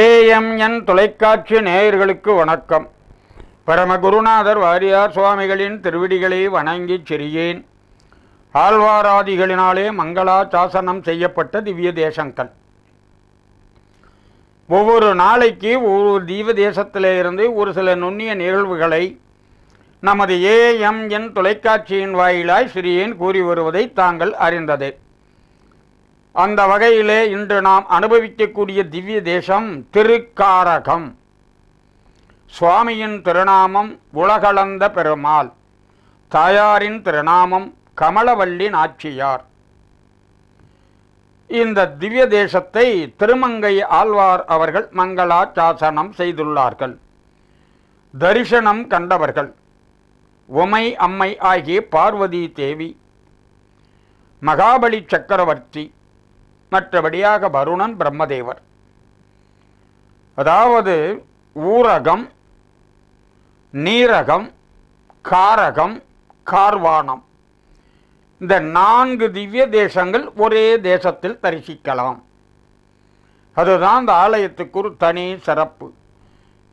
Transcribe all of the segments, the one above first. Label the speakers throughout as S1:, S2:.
S1: AMN தொலைக்காட்சி நேயர்களுக்கு வணக்கம் பரமகுருநாதர் வாரியார் சுவாமிகளின் திருவிடிகளை வணங்கி சிறியேன் ஆழ்வாராதிகளினாலே மங்களா சாசனம் செய்யப்பட்ட திவ்ய தேசங்கள் ஒவ்வொரு நாளைக்கு ஒவ்வொரு தீவ தேசத்திலே இருந்து ஒரு சில நுண்ணிய நிகழ்வுகளை நமது ஏஎம்என் தொலைக்காட்சியின் வாயிலாய் சிறியேன் கூறி வருவதை தாங்கள் அறிந்ததே அந்த வகையிலே இன்று நாம் அனுபவிக்கக்கூடிய திவ்ய தேசம் திருக்காரகம் சுவாமியின் திருநாமம் உலகளந்த பெருமாள் தாயாரின் திருநாமம் கமலவல்லி நாச்சியார் இந்த திவ்ய தேசத்தை திருமங்கை ஆழ்வார் அவர்கள் மங்களாச்சாசனம் செய்துள்ளார்கள் தரிசனம் கண்டவர்கள் உமை அம்மை ஆகிய பார்வதி தேவி மகாபலி சக்கரவர்த்தி மற்றபடியாக வருணன் பிரம்மதேவர் அதாவது ஊரகம் நீரகம் காரகம் கார்வானம் இந்த நான்கு திவ்ய தேசங்கள் ஒரே தேசத்தில் தரிசிக்கலாம் அதுதான் இந்த ஆலயத்துக்கு ஒரு தனி சிறப்பு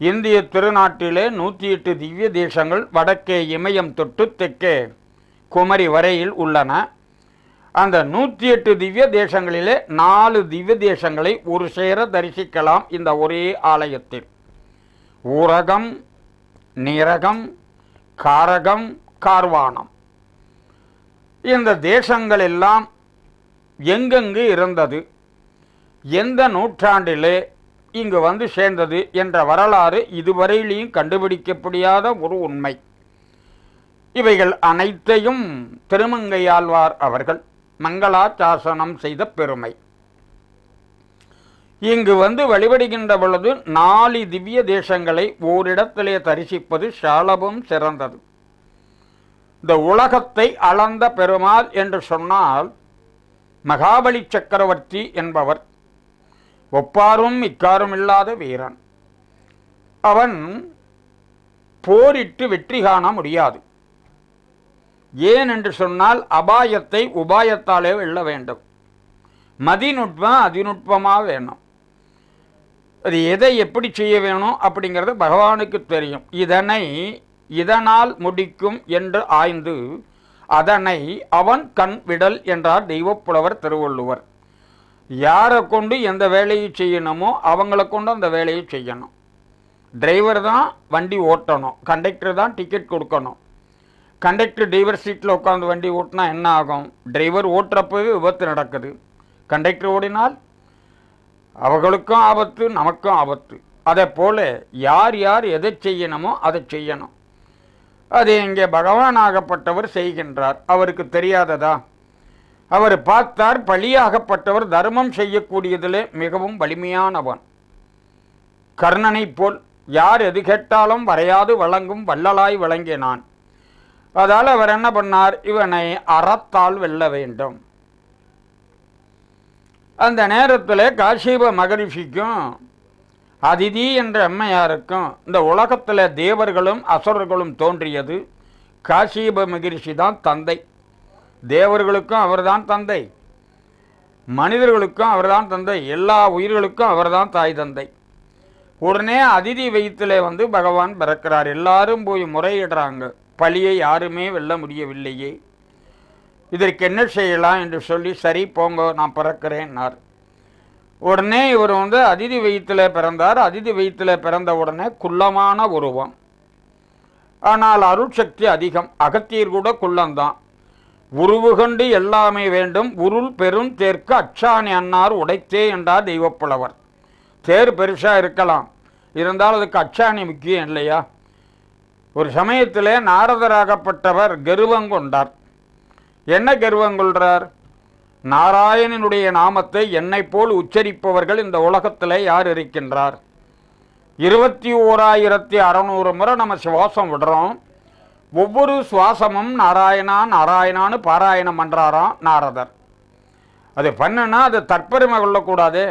S1: இந்திய திருநாட்டிலே நூற்றி எட்டு திவ்ய தேசங்கள் வடக்கே இமயம் தொட்டு தெற்கே குமரி வரையில் உள்ளன அந்த நூற்றி எட்டு திவ்ய தேசங்களிலே நாலு திவ்ய தேசங்களை ஒரு சேர தரிசிக்கலாம் இந்த ஒரே ஆலயத்தில் ஊரகம் நிரகம் காரகம் கார்வானம் இந்த தேசங்கள் எல்லாம் எங்கெங்கு இருந்தது எந்த நூற்றாண்டிலே இங்கு வந்து சேர்ந்தது என்ற வரலாறு இதுவரையிலையும் முடியாத ஒரு உண்மை இவைகள் அனைத்தையும் திருமங்கையாழ்வார் அவர்கள் மங்களாச்சாசனம் செய்த பெருமை இங்கு வந்து வழிபடுகின்ற பொழுது நாலு திவ்ய தேசங்களை ஓரிடத்திலே தரிசிப்பது சாலவும் சிறந்தது இந்த உலகத்தை அளந்த பெருமாள் என்று சொன்னால் மகாபலி சக்கரவர்த்தி என்பவர் ஒப்பாரும் இக்காரும் இல்லாத வீரன் அவன் போரிட்டு வெற்றி காண முடியாது ஏன் என்று சொன்னால் அபாயத்தை உபாயத்தாலே வெல்ல வேண்டும் மதிநுட்பம் அதிநுட்பமாக வேணும் அது எதை எப்படி செய்ய வேணும் அப்படிங்கிறது பகவானுக்கு தெரியும் இதனை இதனால் முடிக்கும் என்று ஆய்ந்து அதனை அவன் கண் விடல் என்றார் தெய்வப்புலவர் திருவள்ளுவர் யாரை கொண்டு எந்த வேலையை செய்யணுமோ அவங்கள கொண்டு அந்த வேலையை செய்யணும் டிரைவர் தான் வண்டி ஓட்டணும் கண்டக்டர் தான் டிக்கெட் கொடுக்கணும் கண்டக்டர் டிரைவர் சீட்டில் உட்காந்து வண்டி ஓட்டினா என்ன ஆகும் டிரைவர் ஓட்டுறப்பவே விபத்து நடக்குது கண்டக்டர் ஓடினால் அவர்களுக்கும் ஆபத்து நமக்கும் ஆபத்து அதே போல் யார் யார் எதை செய்யணுமோ அதை செய்யணும் அது இங்கே பகவானாகப்பட்டவர் செய்கின்றார் அவருக்கு தெரியாததா அவர் பார்த்தார் பழியாகப்பட்டவர் தர்மம் செய்யக்கூடியதிலே மிகவும் வலிமையானவன் கர்ணனை போல் யார் எது கேட்டாலும் வரையாது வழங்கும் வள்ளலாய் வழங்கினான் அதால் அவர் என்ன பண்ணார் இவனை அறத்தால் வெல்ல வேண்டும் அந்த நேரத்தில் காஷிப மகரிஷிக்கும் அதிதி என்ற அம்மையாருக்கும் இந்த உலகத்தில் தேவர்களும் அசுரர்களும் தோன்றியது காஷிப மகரிஷி தான் தந்தை தேவர்களுக்கும் தான் தந்தை மனிதர்களுக்கும் தான் தந்தை எல்லா உயிர்களுக்கும் அவர்தான் தாய் தந்தை உடனே அதிதி வயிற்றில் வந்து பகவான் பிறக்கிறார் எல்லாரும் போய் முறையிடுறாங்க பழியை யாருமே வெல்ல முடியவில்லையே இதற்கு என்ன செய்யலாம் என்று சொல்லி சரி போங்க நான் பிறக்கிறேன்னார் உடனே இவர் வந்து அதிதி வயிற்றில் பிறந்தார் அதிதி வயிற்றில் பிறந்த உடனே குள்ளமான உருவம் ஆனால் அருட்சக்தி அதிகம் அகத்தீர் கூட குள்ளந்தான் உருவுகண்டு எல்லாமே வேண்டும் உருள் பெரும் தேர்க்கு அச்சாணி அன்னார் உடைத்தே என்றார் தெய்வப்புலவர் தேர் பெருசாக இருக்கலாம் இருந்தாலும் அதுக்கு அச்சாணி முக்கியம் இல்லையா ஒரு சமயத்திலே நாரதராகப்பட்டவர் கொண்டார் என்ன கொள்கிறார் நாராயணனுடைய நாமத்தை என்னைப் போல் உச்சரிப்பவர்கள் இந்த உலகத்தில் யார் இருக்கின்றார் இருபத்தி ஓராயிரத்தி அறநூறு முறை நம்ம சுவாசம் விடுறோம் ஒவ்வொரு சுவாசமும் நாராயணா நாராயணான்னு பாராயணம் பண்ணுறாராம் நாரதர் அது பண்ணுன்னா அது தற்பெருமை கொள்ளக்கூடாது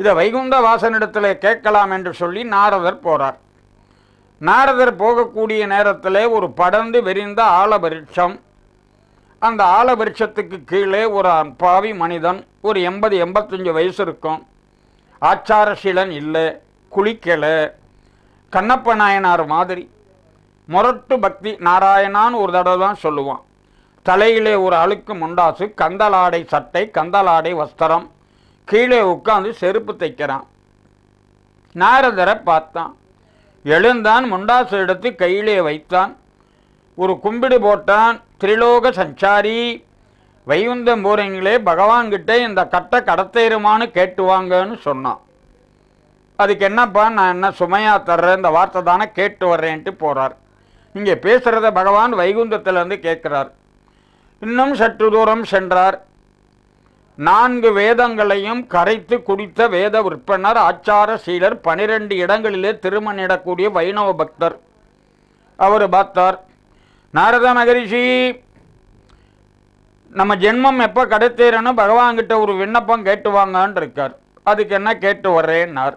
S1: இதை வைகுண்ட வாசனிடத்தில் கேட்கலாம் என்று சொல்லி நாரதர் போகிறார் நாரதர் போகக்கூடிய நேரத்தில் ஒரு படர்ந்து விரிந்த ஆலபரிட்சம் அந்த ஆலபரிட்சத்துக்கு கீழே ஒரு பாவி மனிதன் ஒரு எண்பது எண்பத்தஞ்சு வயசு இருக்கும் ஆச்சாரசீலன் இல்லை குளிக்கலை கண்ணப்ப நாயனார் மாதிரி முரட்டு பக்தி நாராயணான்னு ஒரு தடவை தான் சொல்லுவான் தலையிலே ஒரு அழுக்கு முண்டாசு கந்தலாடை சட்டை கந்தலாடை வஸ்திரம் கீழே உட்காந்து செருப்பு தைக்கிறான் நாரதரை பார்த்தான் எழுந்தான் முண்டாசு எடுத்து கையிலே வைத்தான் ஒரு கும்பிடு போட்டான் திரிலோக சஞ்சாரி வைகுந்தம் போறீங்களே பகவான்கிட்ட இந்த கட்டை கடத்தேருமானு கேட்டுவாங்கன்னு சொன்னான் அதுக்கு என்னப்பா நான் என்ன சுமையாக தர்றேன் இந்த வார்த்தை தானே கேட்டு வர்றேன்ட்டு போகிறார் இங்கே பேசுகிறத பகவான் வைகுந்தத்தில் வந்து கேட்குறார் இன்னும் சற்று தூரம் சென்றார் நான்கு வேதங்களையும் கரைத்து குடித்த வேத விற்பனர் ஆச்சார சீலர் பனிரெண்டு இடங்களிலே திருமணிடக்கூடிய வைணவ பக்தர் அவர் பார்த்தார் நாரத மகரிஷி நம்ம ஜென்மம் எப்போ கிடைத்தேரன்னு பகவான்கிட்ட ஒரு விண்ணப்பம் கேட்டு வாங்கன்னு இருக்கார் அதுக்கு என்ன கேட்டு வர்றேன்னார்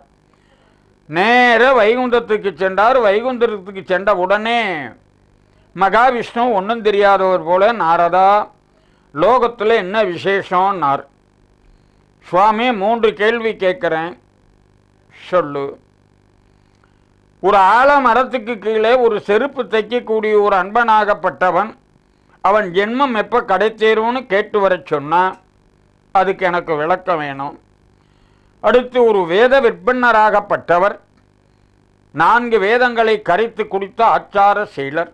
S1: நேர வைகுந்தத்துக்கு சென்றார் வைகுந்தத்துக்கு சென்ற உடனே மகாவிஷ்ணு ஒன்றும் தெரியாதவர் போல நாரதா லோகத்தில் என்ன விசேஷம்னார் சுவாமி மூன்று கேள்வி கேட்குறேன் சொல்லு ஒரு ஆழ மரத்துக்கு கீழே ஒரு செருப்பு தைக்கக்கூடிய ஒரு அன்பனாகப்பட்டவன் அவன் ஜென்மம் எப்போ கடை கேட்டு வர சொன்னான் அதுக்கு எனக்கு விளக்கம் வேணும் அடுத்து ஒரு வேத விற்பனராகப்பட்டவர் நான்கு வேதங்களை கரைத்து குடித்த ஆச்சார செயலர்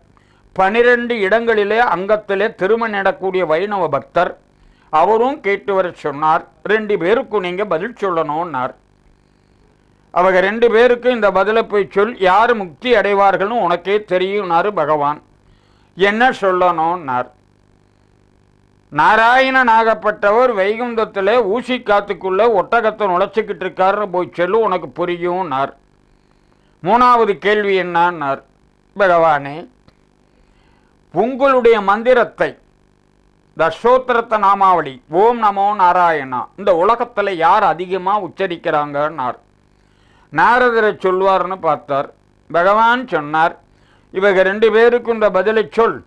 S1: பனிரெண்டு இடங்களிலே அங்கத்திலே திருமணம் நடக்கூடிய வைணவ பக்தர் அவரும் கேட்டு வர சொன்னார் ரெண்டு பேருக்கும் நீங்கள் பதில் சொல்லணும்னார் அவங்க ரெண்டு பேருக்கும் இந்த பதிலை போய் சொல் யார் முக்தி அடைவார்கள்னு உனக்கே தெரியும்னாரு பகவான் என்ன சொல்லணும்னார் நாராயணனாகப்பட்டவர் வைகுந்தத்தில் ஊசி காத்துக்குள்ளே ஒட்டகத்தை நுழைச்சிக்கிட்டு இருக்காருன்னு போய் சொல்லு உனக்கு புரியும்னார் மூணாவது கேள்வி என்னன்னார் பகவானே உங்களுடைய மந்திரத்தை தசோத்திரத்த நாமாவளி ஓம் நமோ நாராயணா இந்த உலகத்தில் யார் அதிகமாக உச்சரிக்கிறாங்கன்னார் நாரதரை சொல்வார்னு பார்த்தார் பகவான் சொன்னார் இவங்க ரெண்டு பேருக்கு இந்த பதிலை சொல்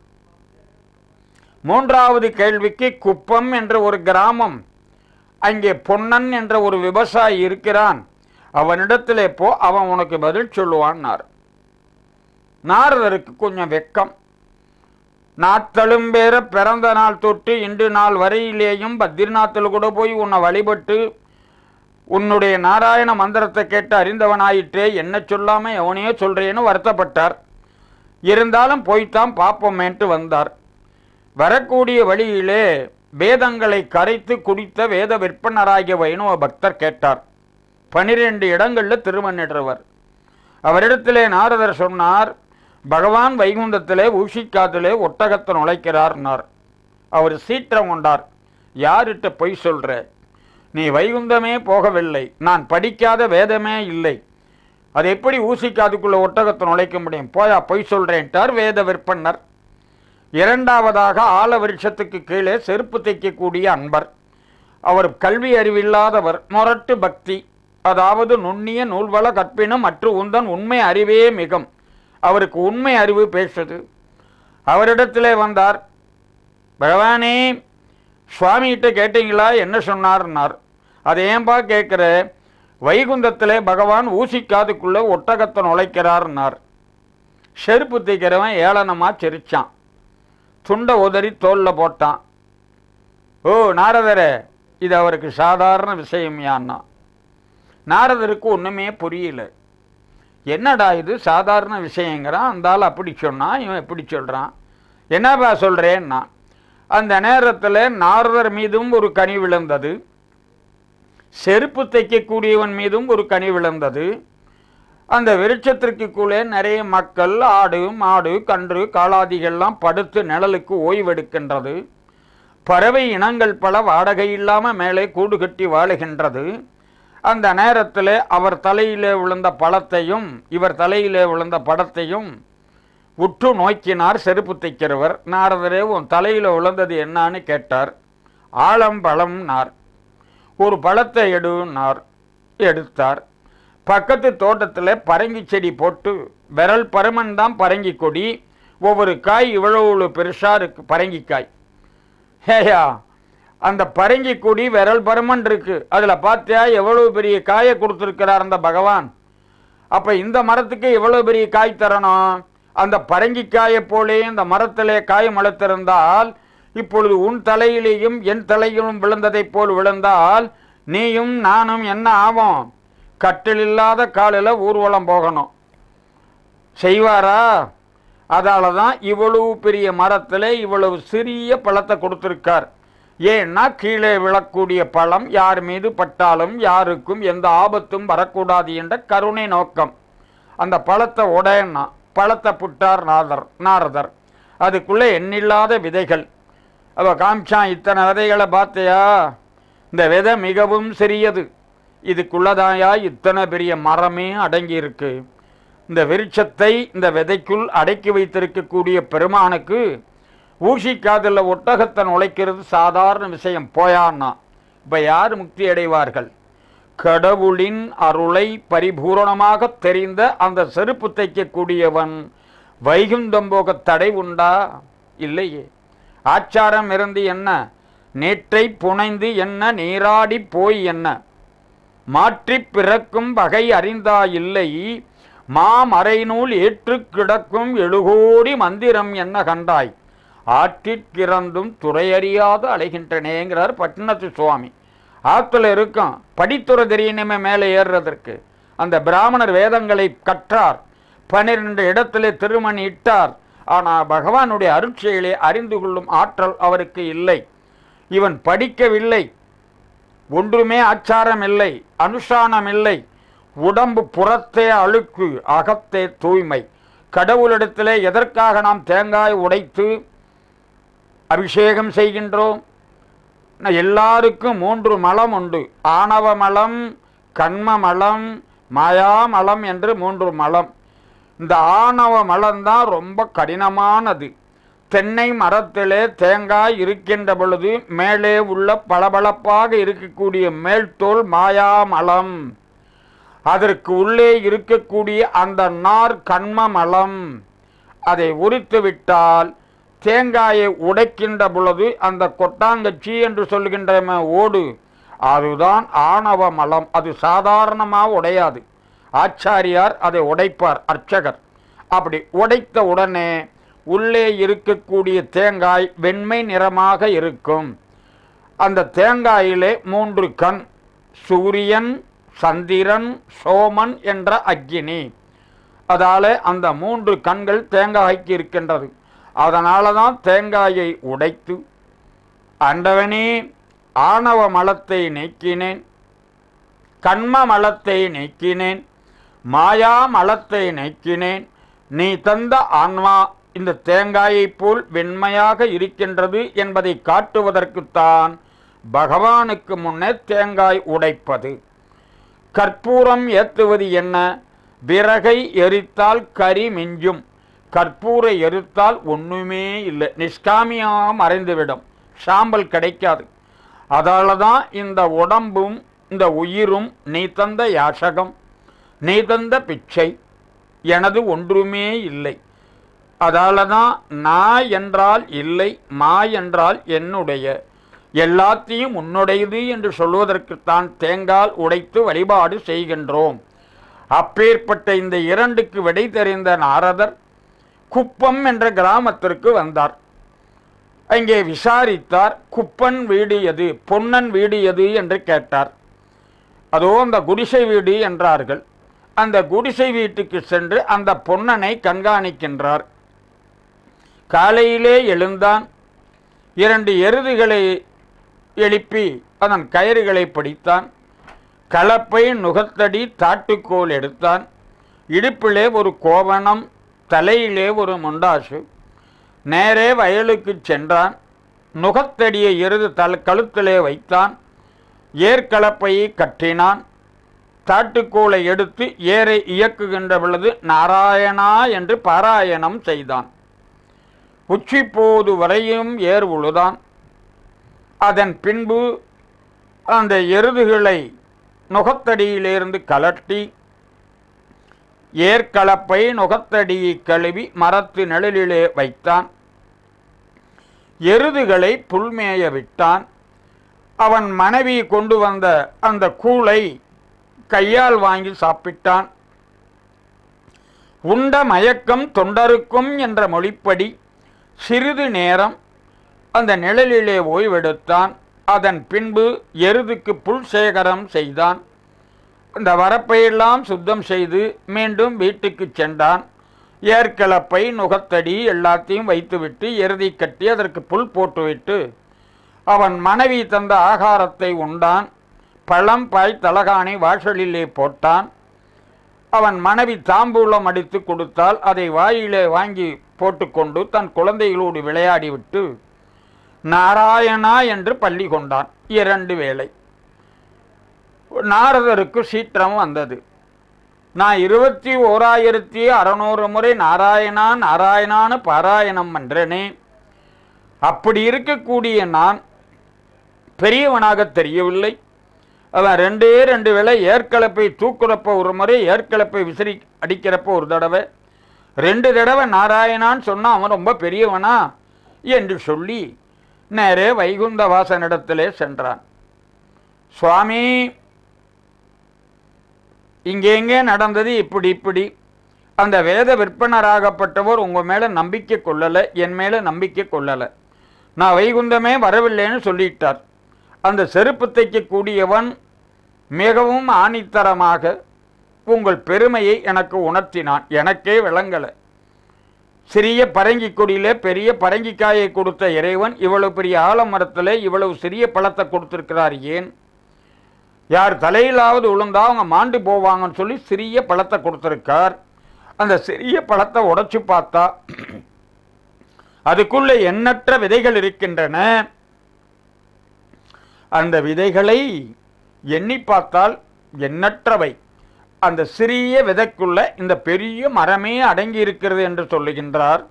S1: மூன்றாவது கேள்விக்கு குப்பம் என்ற ஒரு கிராமம் அங்கே பொன்னன் என்ற ஒரு விவசாயி இருக்கிறான் அவனிடத்திலே போ அவன் உனக்கு பதில் சொல்லுவான்னார் நாரதருக்கு கொஞ்சம் வெக்கம் நாத்தலும் பேர பிறந்த நாள் தொட்டு இன்று நாள் வரையிலேயும் பத்ரிநாத்தில் கூட போய் உன்னை வழிபட்டு உன்னுடைய நாராயண மந்திரத்தை கேட்டு அறிந்தவனாயிற்றே என்ன சொல்லாமல் எவனையோ சொல்கிறேன்னு வருத்தப்பட்டார் இருந்தாலும் போய்த்தான் பார்ப்போமேன்ட்டு வந்தார் வரக்கூடிய வழியிலே வேதங்களை கரைத்து குடித்த வேத விற்பனராகிய வைணவ பக்தர் கேட்டார் பனிரெண்டு இடங்களில் திருமணிடுறவர் அவரிடத்திலே நாரதர் சொன்னார் பகவான் வைகுண்டத்திலே ஊஷிக்காதிலே ஒட்டகத்தை நுழைக்கிறார்னார் அவர் சீற்றம் கொண்டார் யார்கிட்ட பொய் சொல்கிற நீ வைகுந்தமே போகவில்லை நான் படிக்காத வேதமே இல்லை அது எப்படி ஊசிக்காதுக்குள்ளே ஒட்டகத்தை நுழைக்க முடியும் போயா பொய் சொல்கிறேன்ட்டார் வேத விற்பனர் இரண்டாவதாக ஆல விருட்சத்துக்கு கீழே செருப்பு தைக்கக்கூடிய அன்பர் அவர் கல்வி அறிவில்லாதவர் முரட்டு பக்தி அதாவது நுண்ணிய நூல்வள கற்பினும் மற்ற உந்தன் உண்மை அறிவே மிகும் அவருக்கு உண்மை அறிவு பேசுது அவரிடத்தில் வந்தார் பகவானே சுவாமிகிட்ட கேட்டீங்களா என்ன சொன்னார்னார் அதை ஏன்பா கேட்குற வைகுந்தத்தில் பகவான் ஊசிக்காதுக்குள்ளே ஒட்டகத்தை நுழைக்கிறார்னார் செருப்பு தைக்கிறவன் ஏளனமாக சிரித்தான் துண்டை உதறி தோலில் போட்டான் ஓ நாரதரே இது அவருக்கு சாதாரண விஷயம் யான்னா நாரதருக்கு ஒன்றுமே புரியலை என்னடா இது சாதாரண விஷயங்கிறான் அந்த ஆள் அப்படி சொன்னான் இவன் எப்படி சொல்கிறான் என்னப்பா சொல்கிறேன்னா அந்த நேரத்தில் நாரதர் மீதும் ஒரு கனி விழுந்தது செருப்பு தைக்கக்கூடியவன் மீதும் ஒரு கனி விழுந்தது அந்த விருட்சத்திற்குள்ளே நிறைய மக்கள் ஆடு மாடு கன்று காலாதிகள்லாம் படுத்து நிழலுக்கு ஓய்வெடுக்கின்றது பறவை இனங்கள் பல வாடகை இல்லாமல் மேலே கூடு கட்டி வாழுகின்றது அந்த நேரத்தில் அவர் தலையிலே விழுந்த பழத்தையும் இவர் தலையிலே விழுந்த படத்தையும் உற்று நோக்கினார் செருப்பு தைக்கிறவர் நாரதரே உன் தலையில் விழுந்தது என்னான்னு கேட்டார் ஆழம்பழம் நார் ஒரு பழத்தை எடுனார் எடுத்தார் பக்கத்து தோட்டத்தில் பரங்கி செடி போட்டு விரல் பருமன் தான் பரங்கி கொடி ஒவ்வொரு காய் இவ்வளவு பெருசாக இருக்கு பரங்கிக்காய் ஹேயா அந்த பரங்கி கொடி விரல் பருமன் இருக்கு அதில் பார்த்தியா எவ்வளவு பெரிய காயை கொடுத்துருக்கிறார் அந்த பகவான் அப்போ இந்த மரத்துக்கு எவ்வளோ பெரிய காய் தரணும் அந்த பரங்கி காயை போலே இந்த மரத்திலே காயம் மலர்த்திருந்தால் இப்பொழுது உன் தலையிலேயும் என் தலையிலும் விழுந்ததைப் போல் விழுந்தால் நீயும் நானும் என்ன ஆவோம் கட்டில் இல்லாத காலில் ஊர்வலம் போகணும் செய்வாரா அதால தான் இவ்வளவு பெரிய மரத்தில் இவ்வளவு சிறிய பழத்தை கொடுத்துருக்கார் ஏன்னா கீழே விழக்கூடிய பழம் யார் மீது பட்டாலும் யாருக்கும் எந்த ஆபத்தும் வரக்கூடாது என்ற கருணை நோக்கம் அந்த பழத்தை உடையண்ணா பழத்தை புட்டார் நாதர் நாரதர் அதுக்குள்ளே எண்ணில்லாத விதைகள் அவள் காம்ஷா இத்தனை விதைகளை பார்த்தையா இந்த விதை மிகவும் சிறியது இதுக்குள்ளதாயா இத்தனை பெரிய மரமே அடங்கியிருக்கு இந்த விருட்சத்தை இந்த விதைக்குள் அடக்கி வைத்திருக்கக்கூடிய பெருமானுக்கு ஊசி ஒட்டகத்தை நுழைக்கிறது சாதாரண விஷயம் போயான்னா இப்போ யார் முக்தி அடைவார்கள் கடவுளின் அருளை பரிபூரணமாக தெரிந்த அந்த செருப்பு தைக்கக்கூடியவன் வைகுந்தம் போக தடை உண்டா இல்லையே ஆச்சாரம் இருந்து என்ன நேற்றை புனைந்து என்ன நீராடி போய் என்ன மாற்றி பிறக்கும் வகை அறிந்தா இல்லை நூல் ஏற்று கிடக்கும் எழுகோடி மந்திரம் என்ன கண்டாய் ஆற்றிற்கிறந்தும் துறையறியாது அழைகின்றனேங்கிறார் பட்டினத்து சுவாமி ஆற்றுல இருக்கும் படித்துறை தெரியணுமே மேலே ஏறுறதற்கு அந்த பிராமணர் வேதங்களை கற்றார் பனிரெண்டு இடத்திலே திருமணி இட்டார் ஆனால் பகவானுடைய அருட்சியிலே அறிந்து கொள்ளும் ஆற்றல் அவருக்கு இல்லை இவன் படிக்கவில்லை ஒன்றுமே ஆச்சாரம் இல்லை அனுஷானம் இல்லை உடம்பு புறத்தே அழுக்கு அகத்தே தூய்மை கடவுளிடத்திலே எதற்காக நாம் தேங்காய் உடைத்து அபிஷேகம் செய்கின்றோம் எல்லாருக்கும் மூன்று மலம் உண்டு ஆணவ மலம் கண்ம மலம் மாயா மலம் என்று மூன்று மலம் இந்த ஆணவ மலம்தான் ரொம்ப கடினமானது தென்னை மரத்திலே தேங்காய் இருக்கின்ற பொழுது மேலே உள்ள பளபளப்பாக இருக்கக்கூடிய மேல்தோல் மாயா மலம் அதற்கு உள்ளே இருக்கக்கூடிய அந்த நார் கண்ம மலம் அதை உரித்து விட்டால் தேங்காயை உடைக்கின்ற பொழுது அந்த கொட்டாங்கச்சி என்று சொல்கின்ற ஓடு அதுதான் ஆணவ மலம் அது சாதாரணமாக உடையாது ஆச்சாரியார் அதை உடைப்பார் அர்ச்சகர் அப்படி உடைத்த உடனே உள்ளே இருக்கக்கூடிய தேங்காய் வெண்மை நிறமாக இருக்கும் அந்த தேங்காயிலே மூன்று கண் சூரியன் சந்திரன் சோமன் என்ற அக்னி அதால் அந்த மூன்று கண்கள் தேங்காய்க்கு இருக்கின்றது அதனாலதான் தான் தேங்காயை உடைத்து ஆண்டவனே ஆணவ மலத்தை நீக்கினேன் கண்ம மலத்தை நீக்கினேன் மாயா மலத்தை நீக்கினேன் நீ தந்த ஆன்மா இந்த தேங்காயைப் போல் வெண்மையாக இருக்கின்றது என்பதை காட்டுவதற்குத்தான் பகவானுக்கு முன்னே தேங்காய் உடைப்பது கற்பூரம் ஏற்றுவது என்ன விறகை எரித்தால் கரி மிஞ்சும் கற்பூரை எரித்தால் ஒன்றுமே இல்லை நிஷ்காமியாக மறைந்துவிடும் சாம்பல் கிடைக்காது அதால் தான் இந்த உடம்பும் இந்த உயிரும் நீ தந்த யாசகம் நீ தந்த பிச்சை எனது ஒன்றுமே இல்லை அதால் தான் நான் என்றால் இல்லை மா என்றால் என்னுடைய எல்லாத்தையும் உன்னுடையது என்று சொல்வதற்குத்தான் தேங்கால் உடைத்து வழிபாடு செய்கின்றோம் அப்பேற்பட்ட இந்த இரண்டுக்கு விடை தெரிந்த நாரதர் குப்பம் என்ற கிராமத்திற்கு வந்தார் அங்கே விசாரித்தார் குப்பன் வீடு எது பொன்னன் வீடு எது என்று கேட்டார் அதோ அந்த குடிசை வீடு என்றார்கள் அந்த குடிசை வீட்டுக்கு சென்று அந்த பொன்னனை கண்காணிக்கின்றார் காலையிலே எழுந்தான் இரண்டு எருதுகளை எழுப்பி அதன் கயிறுகளை பிடித்தான் கலப்பை நுகத்தடி தாட்டுக்கோள் எடுத்தான் இடுப்பிலே ஒரு கோவணம் தலையிலே ஒரு முண்டாசு நேரே வயலுக்கு சென்றான் நுகத்தடியை எருது தல் கழுத்திலே வைத்தான் ஏற்கலப்பையை கட்டினான் தாட்டுக்கோளை எடுத்து ஏரை இயக்குகின்ற பொழுது நாராயணா என்று பாராயணம் செய்தான் உச்சி போது வரையும் ஏர் உழுதான் அதன் பின்பு அந்த எருதுகளை நுகத்தடியிலிருந்து கலட்டி ஏற்களப்பை நுகத்தடி கழுவி மரத்து நிழலிலே வைத்தான் எருதுகளை புல்மேய விட்டான் அவன் மனைவி கொண்டு வந்த அந்த கூளை கையால் வாங்கி சாப்பிட்டான் உண்ட மயக்கம் தொண்டருக்கும் என்ற மொழிப்படி சிறிது நேரம் அந்த நிழலிலே ஓய்வெடுத்தான் அதன் பின்பு எருதுக்கு புல் சேகரம் செய்தான் இந்த வரப்பையெல்லாம் சுத்தம் செய்து மீண்டும் வீட்டுக்கு சென்றான் ஏற்கலப்பை நுகத்தடி எல்லாத்தையும் வைத்துவிட்டு எருதி கட்டி அதற்கு புல் போட்டுவிட்டு அவன் மனைவி தந்த ஆகாரத்தை உண்டான் பழம் பாய் தலகானை வாசலிலே போட்டான் அவன் மனைவி தாம்பூலம் அடித்து கொடுத்தால் அதை வாயிலே வாங்கி போட்டுக்கொண்டு தன் குழந்தைகளோடு விளையாடிவிட்டு நாராயணா என்று பள்ளி கொண்டான் இரண்டு வேளை நாரதருக்கு சீற்றம் வந்தது நான் இருபத்தி ஓராயிரத்தி அறநூறு முறை நாராயணா நாராயணான்னு பாராயணம் பண்றேனே அப்படி இருக்கக்கூடிய நான் பெரியவனாக தெரியவில்லை அவன் ரெண்டே ரெண்டு வேளை ஏற்கலப்பை தூக்குறப்ப ஒரு முறை ஏற்கலப்பை விசிறி அடிக்கிறப்ப ஒரு தடவை ரெண்டு தடவை நாராயணான்னு சொன்னால் அவன் ரொம்ப பெரியவனா என்று சொல்லி நேரே வைகுந்தவாசனிடத்திலே சென்றான் சுவாமி இங்கேங்கே நடந்தது இப்படி இப்படி அந்த வேத விற்பனராகப்பட்டவர் உங்கள் மேலே நம்பிக்கை கொள்ளலை என் மேலே நம்பிக்கை கொள்ளலை நான் வைகுந்தமே வரவில்லைன்னு சொல்லிட்டார் அந்த செருப்பு தைக்கக்கூடியவன் மிகவும் ஆணித்தரமாக உங்கள் பெருமையை எனக்கு உணர்த்தினான் எனக்கே விளங்கலை சிறிய பரங்கி கொடியில் பெரிய பரங்கிக்காயை கொடுத்த இறைவன் இவ்வளவு பெரிய ஆலமரத்தில் இவ்வளவு சிறிய பழத்தை கொடுத்துருக்கிறார் ஏன் யார் தலையிலாவது விழுந்தா அவங்க மாண்டு போவாங்கன்னு சொல்லி சிறிய பழத்தை கொடுத்துருக்கார் அந்த சிறிய பழத்தை உடச்சி பார்த்தா அதுக்குள்ளே எண்ணற்ற விதைகள் இருக்கின்றன அந்த விதைகளை எண்ணி பார்த்தால் எண்ணற்றவை அந்த சிறிய விதைக்குள்ள இந்த பெரிய மரமே அடங்கி இருக்கிறது என்று சொல்லுகின்றார்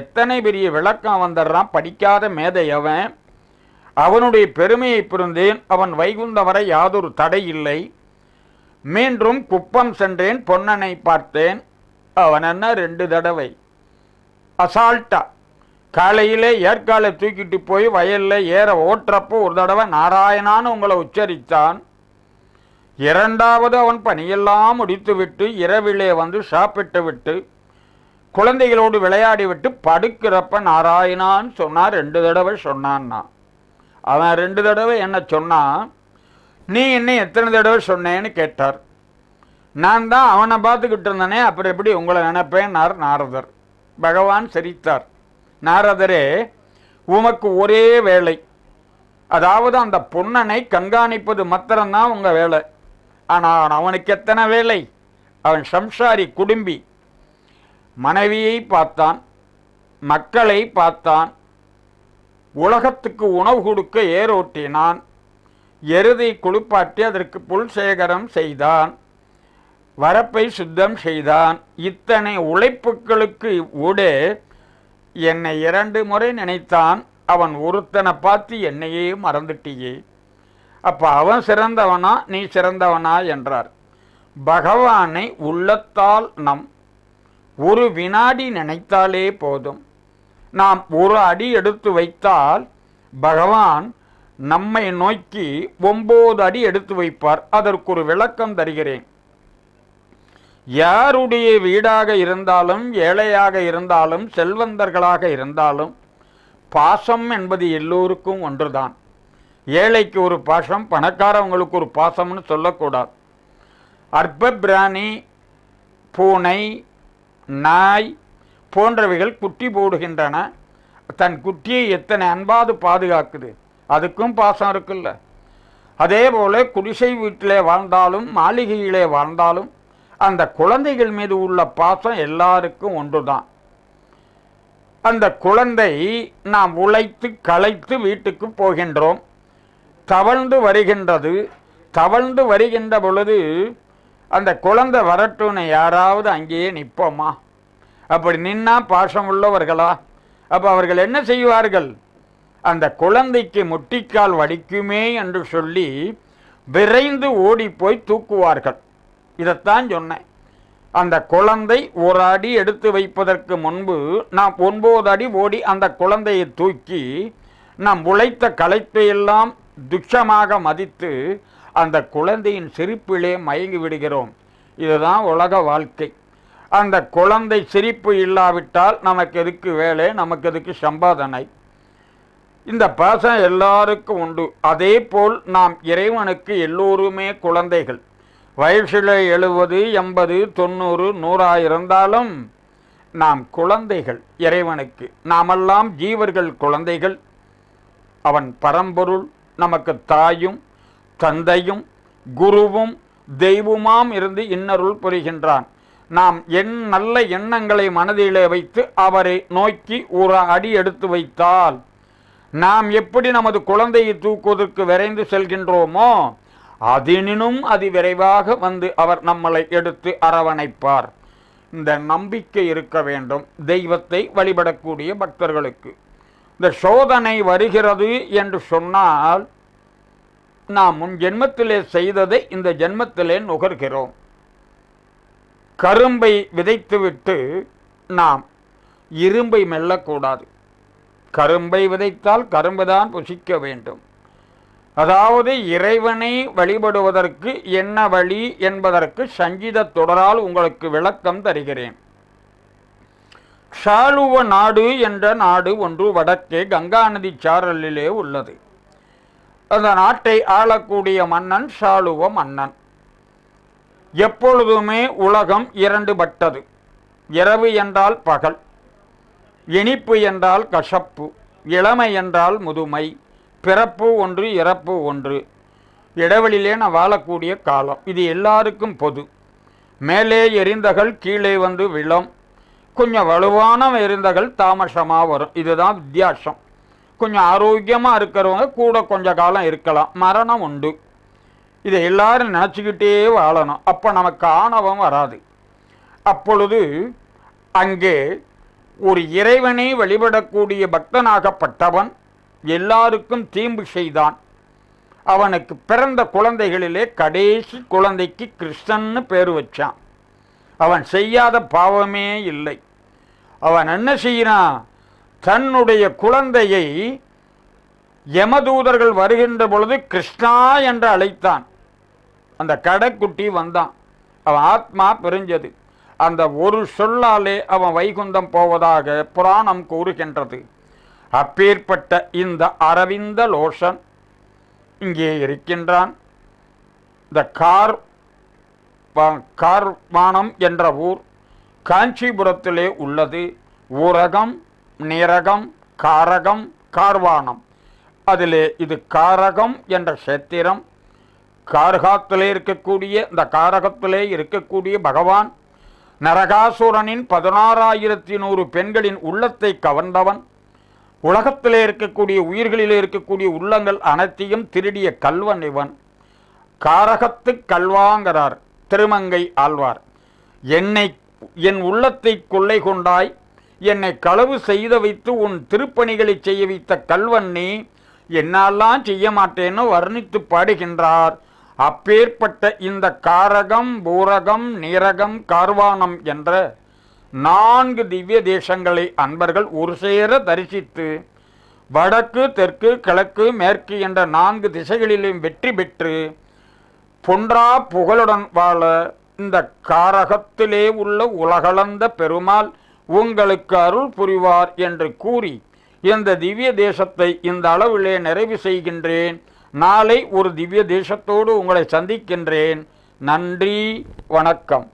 S1: எத்தனை பெரிய விளக்கம் வந்துடுறான் படிக்காத மேதை அவன் அவனுடைய பெருமையை புரிந்தேன் அவன் வைகுந்த வரை யாதொரு தடை இல்லை மீண்டும் குப்பம் சென்றேன் பொன்னனை பார்த்தேன் அவன் என்ன ரெண்டு தடவை அசால்ட்டா காலையிலே ஏற்காலை தூக்கிட்டு போய் வயலில் ஏற ஓட்டுறப்போ ஒரு தடவை நாராயணான்னு உங்களை உச்சரித்தான் இரண்டாவது அவன் பணியெல்லாம் முடித்துவிட்டு இரவிலே வந்து சாப்பிட்டு விட்டு குழந்தைகளோடு விளையாடி விட்டு படுக்கிறப்ப நாராயணான்னு சொன்னார் ரெண்டு தடவை சொன்னான்னா அவன் ரெண்டு தடவை என்ன சொன்னான் நீ இன்னும் எத்தனை தடவை சொன்னேன்னு கேட்டார் நான் தான் அவனை பார்த்துக்கிட்டு இருந்தனே அப்புறம் எப்படி உங்களை நினைப்பேன் நாரதர் பகவான் சிரித்தார் நாரதரே உமக்கு ஒரே வேலை அதாவது அந்த பொன்னனை கண்காணிப்பது மாத்திரம்தான் உங்கள் வேலை ஆனால் அவனுக்கு எத்தனை வேலை அவன் சம்சாரி குடும்பி மனைவியை பார்த்தான் மக்களை பார்த்தான் உலகத்துக்கு உணவு கொடுக்க ஏரோட்டினான் எருதை குளிப்பாட்டி அதற்கு புல் சேகரம் செய்தான் வரப்பை சுத்தம் செய்தான் இத்தனை உழைப்புகளுக்கு ஊடே என்னை இரண்டு முறை நினைத்தான் அவன் ஒருத்தனை பார்த்து என்னையே மறந்துட்டியே அப்போ அவன் சிறந்தவனா நீ சிறந்தவனா என்றார் பகவானை உள்ளத்தால் நம் ஒரு வினாடி நினைத்தாலே போதும் நாம் ஒரு அடி எடுத்து வைத்தால் பகவான் நம்மை நோக்கி ஒன்பது அடி எடுத்து வைப்பார் அதற்கு ஒரு விளக்கம் தருகிறேன் யாருடைய வீடாக இருந்தாலும் ஏழையாக இருந்தாலும் செல்வந்தர்களாக இருந்தாலும் பாசம் என்பது எல்லோருக்கும் ஒன்றுதான் ஏழைக்கு ஒரு பாசம் பணக்காரவங்களுக்கு ஒரு பாசம்னு சொல்லக்கூடாது அற்ப பிராணி பூனை நாய் போன்றவைகள் குட்டி போடுகின்றன தன் குட்டியை எத்தனை அன்பாது பாதுகாக்குது அதுக்கும் பாசம் இருக்குல்ல அதே போல் குடிசை வீட்டிலே வாழ்ந்தாலும் மாளிகையிலே வாழ்ந்தாலும் அந்த குழந்தைகள் மீது உள்ள பாசம் எல்லாருக்கும் ஒன்று தான் அந்த குழந்தை நாம் உழைத்து களைத்து வீட்டுக்கு போகின்றோம் தவழ்ந்து வருகின்றது தவழ்ந்து வருகின்ற பொழுது அந்த குழந்தை வரட்டுன்னு யாராவது அங்கேயே நிற்போமா அப்படி நின்னா பாசம் உள்ளவர்களா அப்போ அவர்கள் என்ன செய்வார்கள் அந்த குழந்தைக்கு முட்டிக்கால் வடிக்குமே என்று சொல்லி விரைந்து ஓடிப்போய் தூக்குவார்கள் இதைத்தான் சொன்னேன் அந்த குழந்தை ஒரு அடி எடுத்து வைப்பதற்கு முன்பு நாம் ஒன்பது அடி ஓடி அந்த குழந்தையை தூக்கி நாம் உழைத்த களைப்பையெல்லாம் துச்சமாக மதித்து அந்த குழந்தையின் சிரிப்பிலே மயங்கி விடுகிறோம் இதுதான் உலக வாழ்க்கை அந்த குழந்தை சிரிப்பு இல்லாவிட்டால் நமக்கு எதுக்கு வேலை நமக்கு எதுக்கு சம்பாதனை இந்த பாசம் எல்லாருக்கும் உண்டு அதே போல் நாம் இறைவனுக்கு எல்லோருமே குழந்தைகள் வயசில் எழுபது எண்பது தொண்ணூறு நூறாக இருந்தாலும் நாம் குழந்தைகள் இறைவனுக்கு நாமெல்லாம் ஜீவர்கள் குழந்தைகள் அவன் பரம்பொருள் நமக்கு தாயும் தந்தையும் குருவும் தெய்வமாம் இருந்து இன்னருள் புரிகின்றான் நாம் என் நல்ல எண்ணங்களை மனதிலே வைத்து அவரை நோக்கி ஒரு அடி எடுத்து வைத்தால் நாம் எப்படி நமது குழந்தையை தூக்குவதற்கு விரைந்து செல்கின்றோமோ அதனினும் அது விரைவாக வந்து அவர் நம்மளை எடுத்து அரவணைப்பார் இந்த நம்பிக்கை இருக்க வேண்டும் தெய்வத்தை வழிபடக்கூடிய பக்தர்களுக்கு இந்த சோதனை வருகிறது என்று சொன்னால் நாம் முன் ஜென்மத்திலே செய்ததை இந்த ஜென்மத்திலே நுகர்கிறோம் கரும்பை விதைத்துவிட்டு நாம் இரும்பை மெல்லக்கூடாது கரும்பை விதைத்தால் கரும்புதான் புசிக்க வேண்டும் அதாவது இறைவனை வழிபடுவதற்கு என்ன வழி என்பதற்கு சஞ்சித தொடரால் உங்களுக்கு விளக்கம் தருகிறேன் ஷாலுவ நாடு என்ற நாடு ஒன்று வடக்கே கங்கா நதி சாரலிலே உள்ளது அந்த நாட்டை ஆளக்கூடிய மன்னன் ஷாலுவ மன்னன் எப்பொழுதுமே உலகம் இரண்டு பட்டது இரவு என்றால் பகல் இனிப்பு என்றால் கசப்பு இளமை என்றால் முதுமை பிறப்பு ஒன்று இறப்பு ஒன்று இடைவெளியிலே நான் வாழக்கூடிய காலம் இது எல்லாருக்கும் பொது மேலே எரிந்தகள் கீழே வந்து விழும் கொஞ்சம் வலுவான எரிந்தகள் தாமசமாக வரும் இதுதான் வித்தியாசம் கொஞ்சம் ஆரோக்கியமாக இருக்கிறவங்க கூட கொஞ்ச காலம் இருக்கலாம் மரணம் உண்டு இதை எல்லாரும் நினச்சிக்கிட்டே வாழணும் அப்போ நமக்கு ஆணவம் வராது அப்பொழுது அங்கே ஒரு இறைவனை வழிபடக்கூடிய பக்தனாகப்பட்டவன் எல்லாருக்கும் தீம்பு செய்தான் அவனுக்கு பிறந்த குழந்தைகளிலே கடைசி குழந்தைக்கு கிருஷ்ணன்னு பேர் வச்சான் அவன் செய்யாத பாவமே இல்லை அவன் என்ன செய்கிறான் தன்னுடைய குழந்தையை யமதூதர்கள் வருகின்ற பொழுது கிருஷ்ணா என்று அழைத்தான் அந்த கடைக்குட்டி வந்தான் அவன் ஆத்மா பிரிஞ்சது அந்த ஒரு சொல்லாலே அவன் வைகுந்தம் போவதாக புராணம் கூறுகின்றது அப்பேற்பட்ட இந்த அரவிந்த லோஷன் இங்கே இருக்கின்றான் இந்த கார் கார்வானம் என்ற ஊர் காஞ்சிபுரத்திலே உள்ளது ஊரகம் நீரகம் காரகம் கார்வானம் அதிலே இது காரகம் என்ற கஷேத்திரம் காரகத்திலே இருக்கக்கூடிய இந்த காரகத்திலே இருக்கக்கூடிய பகவான் நரகாசுரனின் பதினாறாயிரத்தி நூறு பெண்களின் உள்ளத்தை கவர்ந்தவன் உலகத்திலே இருக்கக்கூடிய உயிர்களிலே இருக்கக்கூடிய உள்ளங்கள் அனைத்தையும் திருடிய கல்வன் இவன் காரகத்து கல்வாங்கிறார் திருமங்கை ஆழ்வார் என்னை என் உள்ளத்தை கொள்ளை கொண்டாய் என்னை களவு செய்த வைத்து உன் திருப்பணிகளை செய்ய வைத்த கல்வன் நீ என்னாலாம் செய்ய மாட்டேன்னு வர்ணித்து பாடுகின்றார் அப்பேற்பட்ட இந்த காரகம் பூரகம் நீரகம் கார்வானம் என்ற நான்கு திவ்ய தேசங்களை அன்பர்கள் ஒரு சேர தரிசித்து வடக்கு தெற்கு கிழக்கு மேற்கு என்ற நான்கு திசைகளிலும் வெற்றி பெற்று பொன்றா புகழுடன் வாழ இந்த காரகத்திலே உள்ள உலகளந்த பெருமாள் உங்களுக்கு அருள் புரிவார் என்று கூறி இந்த திவ்ய தேசத்தை இந்த அளவிலே நிறைவு செய்கின்றேன் நாளை ஒரு திவ்ய தேசத்தோடு உங்களை சந்திக்கின்றேன் நன்றி வணக்கம்